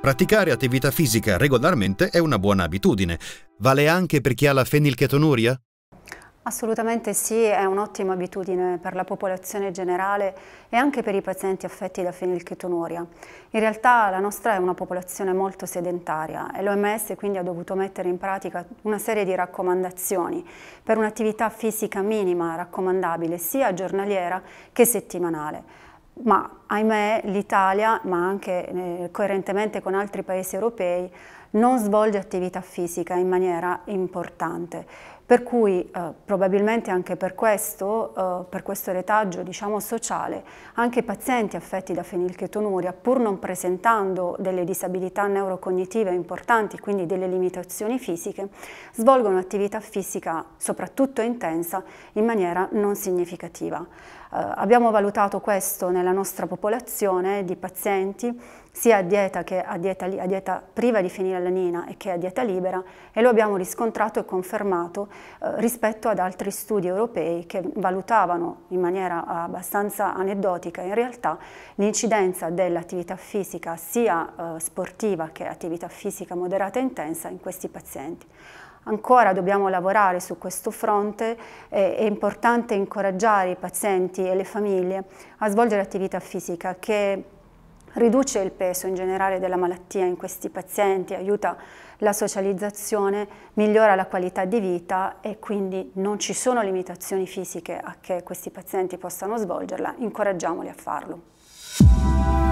Praticare attività fisica regolarmente è una buona abitudine. Vale anche per chi ha la fenilchetonuria? Assolutamente sì, è un'ottima abitudine per la popolazione generale e anche per i pazienti affetti da fenilchetonuria. In realtà la nostra è una popolazione molto sedentaria e l'OMS quindi ha dovuto mettere in pratica una serie di raccomandazioni per un'attività fisica minima raccomandabile sia giornaliera che settimanale ma ahimè l'Italia, ma anche eh, coerentemente con altri paesi europei, non svolge attività fisica in maniera importante. Per cui eh, probabilmente anche per questo, eh, per questo retaggio diciamo, sociale, anche i pazienti affetti da fenilchetonuria, pur non presentando delle disabilità neurocognitive importanti, quindi delle limitazioni fisiche, svolgono attività fisica soprattutto intensa in maniera non significativa. Eh, abbiamo valutato questo nella nostra popolazione di pazienti sia a dieta che a dieta, a dieta priva di fenilalanina e che a dieta libera e lo abbiamo riscontrato e confermato eh, rispetto ad altri studi europei che valutavano in maniera abbastanza aneddotica in realtà l'incidenza dell'attività fisica sia eh, sportiva che attività fisica moderata e intensa in questi pazienti. Ancora dobbiamo lavorare su questo fronte, è importante incoraggiare i pazienti e le famiglie a svolgere attività fisica che riduce il peso in generale della malattia in questi pazienti, aiuta la socializzazione, migliora la qualità di vita e quindi non ci sono limitazioni fisiche a che questi pazienti possano svolgerla, incoraggiamoli a farlo.